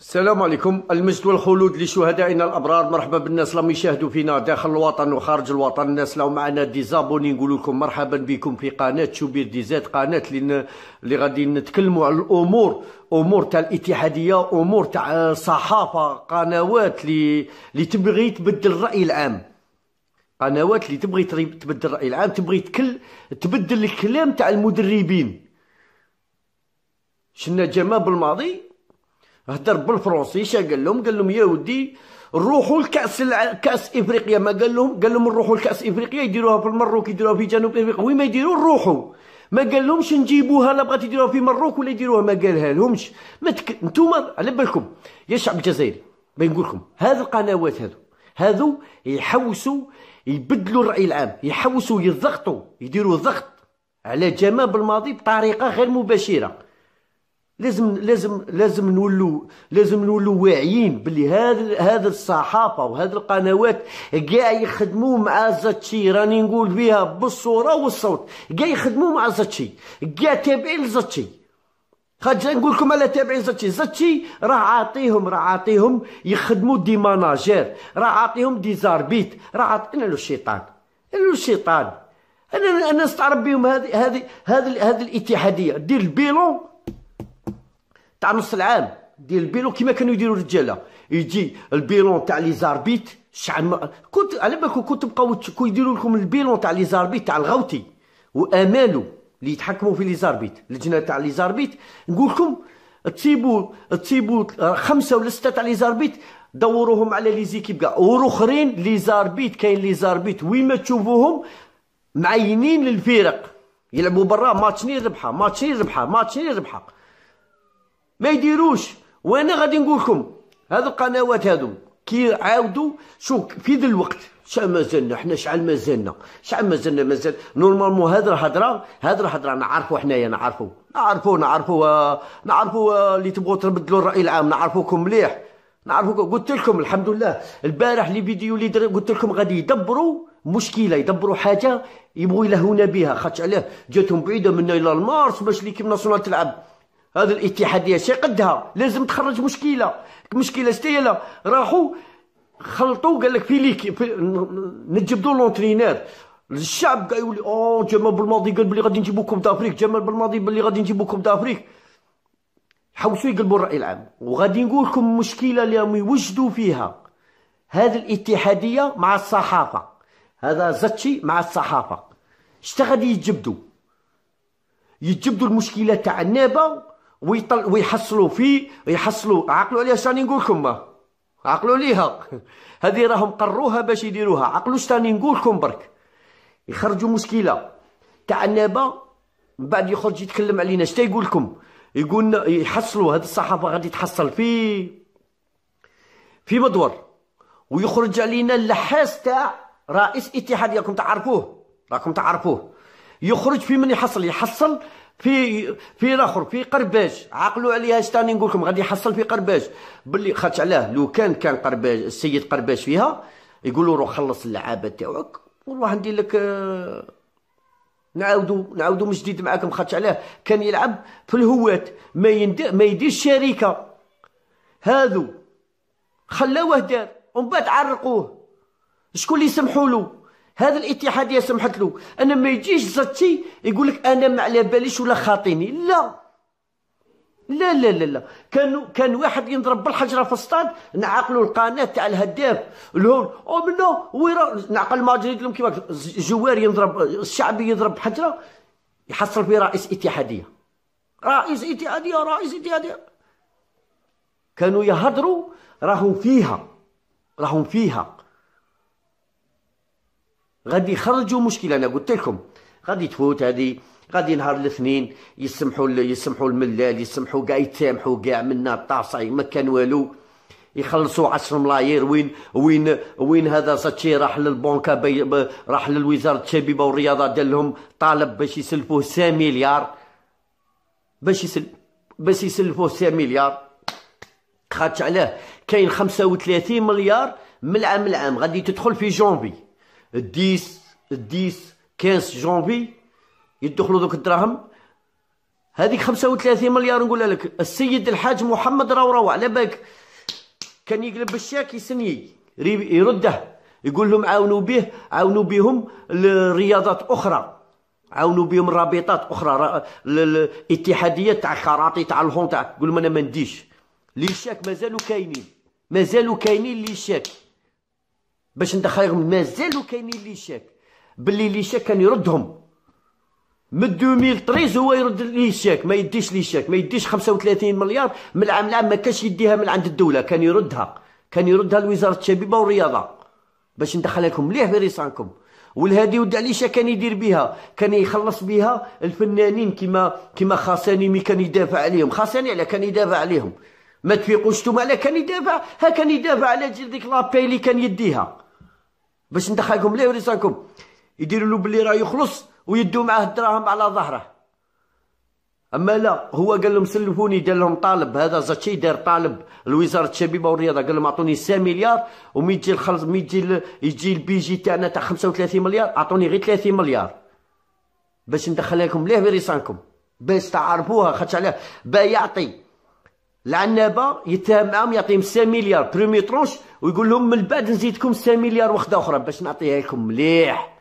السلام عليكم المجد والخلود لشهدائنا الابرار مرحبا بالناس اللي يشاهدوا فينا داخل الوطن وخارج الوطن الناس لو معنا ديزابوني نقول لكم مرحبا بكم في قناه شوبير دي زاد قناه اللي غادي نتكلموا على الامور امور تاع الاتحاديه امور تاع صحافه قنوات اللي اللي تبغي تبدل الراي العام قنوات اللي تبغي تبدل الراي العام تبغي تكل تبدل الكلام تاع المدربين شنا جمال بالماضي هدر بالفرنسي اش قال لهم قال لهم يا ودي نروحوا لكاس كاس افريقيا ما قال لهم قال لهم نروحوا لكاس افريقيا يديروها في المروك يديروها في جنوب افريقيا وين ما يديروا نروحوا ما قال لهمش نجيبوها لا بغات يديروها في مروك ولا يديروها ما قالها لهمش ما تك... نتوما على بالكم يا الشعب الجزائري بنقول لكم هذه القنوات هذو هذو يحوسوا يبدلوا الراي العام يحوسوا يضغطوا يديروا ضغط على جمال الماضي بطريقه غير مباشره لازم لازم لازم نولوا لازم نولوا واعيين باللي هذا هذا الصحافه وهذا القنوات كاع يخدموا مع زاتشي راني نقول بها بالصوره والصوت كاع يخدموا مع زاتشي كاع تابعين لزاتشي خاطر نقول لكم على تابعين زاتشي زاتشي راه عاطيهم راه عاطيهم يخدموا دي ماناجير راه عاطيهم دي زاربيت راه عاطينا له الشيطان له الشيطان انا انا نستعرب بهم هذه هذه هذه الاتحاديه دير البيلون نص العام ديال البيلون كما كانوا يديروا الرجاله يجي البيلون تاع لي زاربيت شحال كنت على بالكم كنت بقاو يديروا لكم البيلون تاع لي زاربيت تاع الغوتي وامالو اللي يتحكموا في لي زاربيت اللجنه تاع لي زاربيت نقول لكم تسيبوا تسيبوا خمسه ولا سته تاع لي زاربيت دوروهم على لي زيكيب كاع وروخرين لي زاربيت كاين لي زاربيت وين ما تشوفوهم معينين للفرق يلعبوا برا ماتش نير ربحه ماتش نير ربحه ماتش نير ربحه ما يديروش وانا غادي نقول لكم هذو القنوات هذو كي عاودوا شوف في ذا الوقت شحال مازلنا حنا شحال مازلنا شعل مازلنا مازال نورمالمون هاد الهضره هاد الهضره نعرفوا حنايا نعرفوا نعرفوا نعرفوا نعرفوا اللي تبغوا تبدلوا الراي العام نعرفوكم مليح نعرفوكم قلت لكم الحمد لله البارح لي فيديو اللي قلت لكم غادي يدبروا مشكله يدبروا حاجه يبغوا يلهونا بها خاطش علاه جاتهم بعيده منا الى المارس باش ليكيب ناسيونال تلعب هذا الاتحاديه شي قدها لازم تخرج مشكله مشكله شتي هي راحوا خلطوا قال لك في ليك نجبدوا لونترينير الشعب قال يولي اوه جمال بالماضي قال بلي غادي نجيبوكم دافريك جمال بالماضي بلي غادي نجيبوكم دافريك حوسوا يقلبوا الراي العام وغادي نقول لكم المشكله اللي راهم يوجدوا فيها هذا الاتحاديه مع الصحافه هذا زتشي مع الصحافه شتا غادي يتجبدوا يتجبدوا المشكله تاع النابه ويطل ويحصلوا في يحصلوا عقلوا عليها شاني نقول لكم عقلوا عليها هذه راهم قروها باش يديروها عقلوا شاني نقول لكم برك يخرجوا مشكله تاع النابه من بعد يخرج يتكلم علينا اش يقول لكم يقولنا يحصلوا هذه الصحافه غادي تحصل في في مدور ويخرج علينا اللحاس تاع رئيس اتحاد راكم تعرفوه راكم تعرفوه يخرج في من يحصل يحصل في في الاخر في قرباج عقلوا عليها اش ثاني نقول لكم غادي يحصل في قرباج باللي خاطش علاه لو كان كان قرباج السيد قرباج فيها يقولوا روح خلص اللعابه تاعك والله ندير لك آه، نعاودو نعاودو من جديد معاكم خاطش علاه كان يلعب في الهوات ما ما يديرش شركه هادو خلاوه دار ومن بعد عرقوه شكون اللي يسمحوا له هذا الاتحاديه سمحت له انا ما يجيش زتي يقول لك انا ما على باليش ولا خاطيني لا لا لا لا لا كان كان واحد ينضرب بالحجره في الصطاد نعقلوا القناه تاع الهداف الهون او منو ويرا نعقل مدريد لهم كيما جوار ينضرب الشعبي يضرب بحجره يحصل فيه رئيس اتحاديه رئيس اتحاديه رئيس اتحاديه كانوا يهضروا راهم فيها راهم فيها غادي يخرجوا مشكله انا قلت لكم غادي تفوت هذه غادي نهار الاثنين يسمحوا يسمحوا الملال يسمحوا كاع يتسامحوا كاع منا الطاصي ما كان والو يخلصوا 10 ملاير وين وين وين هذا ساتشي راح للبنكه راح للوزاره الشبيبه والرياضه دار لهم طالب باش يسلفوه 5 مليار باش يسل باش يسلفوه 5 مليار خاطش عليه كاين 35 مليار من العام العام غادي تدخل في جونفي 10 الديس 15 جونفي يدخلوا ذوك الدراهم هذيك 35 مليار نقولها لك السيد الحاج محمد راو روع على بالك كان يقلب الشاك يسني يرده يقول لهم عاونوا به عاونوا بهم الرياضات اخرى عاونوا بهم الرابطات اخرى الاتحاديه تاع الكاراتي تاع الهون تاع قول لهم انا ما نديش لي شاك مازالوا كاينين مازالوا كاينين لي شاك باش ندخلهم مازالو مازالوا كاينين لي شاك باللي لي شاك كان يردهم من 2013 هو يرد لي شاك ما يديش لي شاك ما يديش 35 مليار من العام العام ما كانش يديها من عند الدوله كان يردها كان يردها لوزاره الشبيبه والرياضه باش ندخلها لكم مليح في ريسانكم والهادي علي شاك كان يدير بها كان يخلص بها الفنانين كما كما خاصاني مي كان يدافع عليهم خاصاني على كان يدافع عليهم ما تفيقوش نتوما على كان يدافع ها كان يدافع على ديك لابي اللي كان يديها باش ندخلكم ليه وليسانكم يديروا له بلي راه يخلص ويدوا معاه الدراهم على ظهره اما لا هو قال لهم سلفوني دار لهم طالب هذا زاتشي دار طالب لوزاره الشبيبه والرياضه قال لهم اعطوني 5 مليار ومي تجي الخلص مي تجي يجي البيجي تاعنا تاع 35 مليار اعطوني غير 30 مليار باش ندخلها لكم ليه بريسانكم باش تعرفوها خاطرش علاه با يعطي العنابه يتهم معاهم يعطيهم 5 مليار برومي ترونش ويقول لهم من بعد نزيدكم 6 مليار وحده اخرى باش نعطيها لكم مليح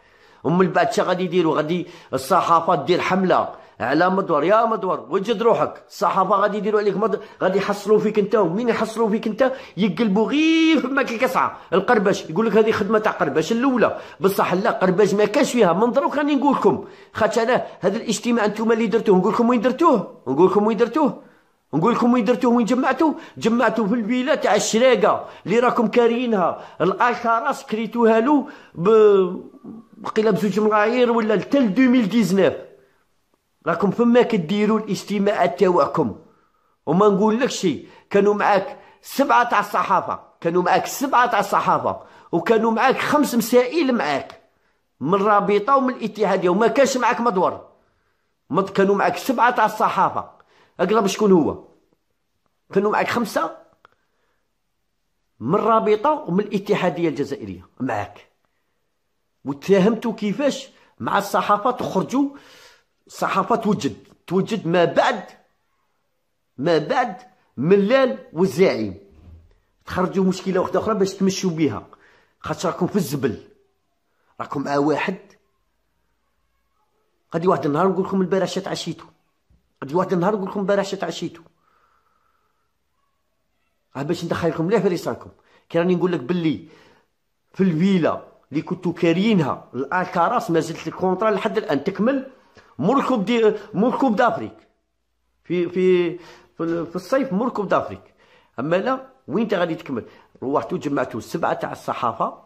ومن بعد شا غادي يديروا غادي الصحافه دير حمله على مدور يا مدور وجد روحك الصحافه غادي يديروا عليك مدور غادي يحصلوا فيك انت ومين يحصلوا فيك انت يقلبوا غير ماك الكسعه القرباش يقول لك هذه خدمه تاع قرباش الاولى بصح لا قرباش ما كاش فيها من دروك راني نقول لكم خاطر انا هذا الاجتماع انتم اللي درتوه نقول لكم وين درتوه نقول لكم وين درتوه نقول لكم وين درتوه وين جمعتوه جمعتوه في الفيلا تاع الشراقه اللي راكم كاريينها الاشاره سكريتوها له ب قيل بزوج ملايير ولا لتل 2019 راكم فما كديروا الاجتماعات تاعكم وما نقول لك شيء كانوا معاك سبعه تاع الصحافه كانوا معاك سبعه تاع الصحافه وكانوا معاك خمس مسائل معاك من الرابطه ومن الاتحاديه وما كانش معاك مدور كانوا معاك سبعه تاع الصحافه اقرب شكون هو كانوا معك خمسه من الرابطه ومن الاتحاديه الجزائريه معك وتفاهمتوا كيفاش مع الصحافه تخرجوا الصحافه توجد توجد ما بعد ما بعد ملال والزعيم تخرجوا مشكله واحده اخرى باش تمشوا بها خاطر راكم في الزبل راكم مع واحد غادي واحد النهار نقول لكم البارح شات عشيتو تجي واحد النهار نقول لكم البارح شتعشيتو ها باش ندخلكم ليه في ريسانكم كي راني نقول لك باللي في الفيلا اللي كنتو كاريينها الالكاراس ما زلت الكونترا لحد الان تكمل مركب دي مركب دافريك في في في الصيف مركب دافريك اما لا وين انت غادي تكمل روحتو جمعتو سبعه تاع الصحافه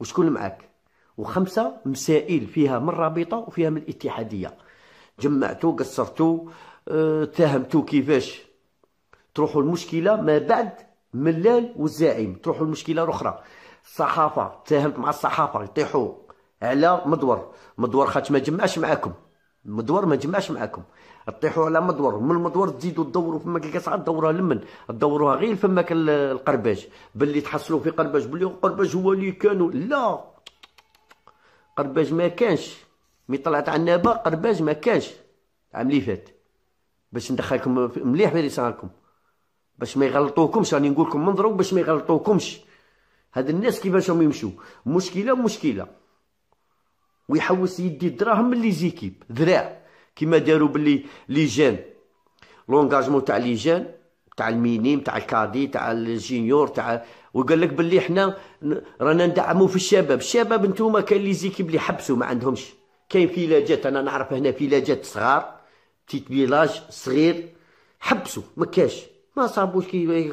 وشكون معاك وخمسه مسائل فيها من الرابطه وفيها من الاتحاديه جمعتو قصرتو آه، تهمتو كيفاش تروحوا المشكله ما بعد ملال والزعيم تروحوا المشكله الاخرى الصحافه تهمت مع الصحافه يطيحوا على مدور مدور خاطش ما جمعش معاكم مدور ما جمعش معاكم طيحوا على مدور من المدور تزيدوا تدوروا فماك القصعه تدوروها لمن تدوروها غير فماك القرباج باللي تحصلوا في قرباج باللي قرباج هو اللي كانوا لا قرباج ما كانش مي طلعت على النبا قرباج ما كانش العام اللي فات باش ندخلكم مليح في رسالكم باش ما يغلطوكمش راني نقول لكم منظروا باش ما يغلطوكمش هاد الناس كيفاش راهم يمشوا مشكله مشكله ويحوس يدي الدراهم من لي زيكيب ذراع كيما داروا باللي لي جان لونغاجمون تاع لي جان تاع المينيم تاع الكادي تاع الجينيور تاع وقال لك باللي حنا رانا ندعموا في الشباب الشباب نتوما كاين لي زيكيب اللي حبسوا ما عندهمش كاين فيلاجات انا نعرف هنا فيلاجات صغار تيت فيلاج صغير حبسوا ما كاش ما صابوش كي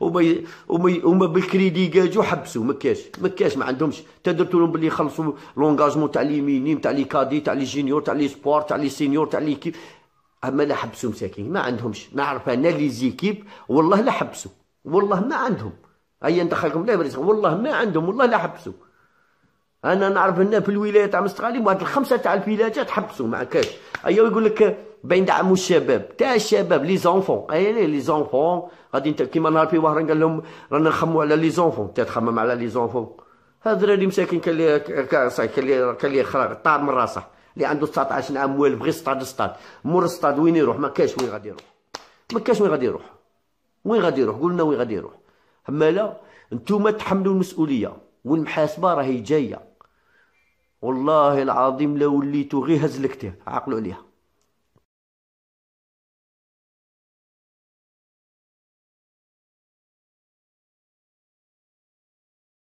وما وما وما بالكريدي كاجو حبسوا ما كاش ما كاش ما عندهمش تا درت لهم باللي يخلصوا لونجاجمون تاع لي مينيم تاع لي كادي تاع لي جينيور تاع لي سبور تاع لي سينيور تاع لي كيب اما لا حبسوا مساكين ما عندهمش نعرف انا لي زيكيب والله لا حبسوا والله ما عندهم هيا ندخلكم لا والله ما عندهم والله لا حبسوا انا نعرف هنا في الولايه تاع مستغالي واحد الخمسه تاع الفيلاجات حبسوا مع كاش ايوا يقول لك باين دعموا الشباب تاع الشباب لي زونفون اي لي زونفون غادي انت كيما نهار في وهران قال لهم رانا نخموا على لي زونفون انت تخمم على لي زونفون هاد الدراري مساكين كان لي كان لي خرا طار من راسه اللي عنده 19 عام والف غير سطاد سطاد مور السطاد وين يروح ما كاش وين غادي يروح ما كاش وين غادي يروح وين غادي يروح قلنا وين غادي يروح اما لا نتوما تحملوا المسؤوليه والمحاسبه راهي جايه والله العظيم لو وليتو غير هزلكته عقلوا عليها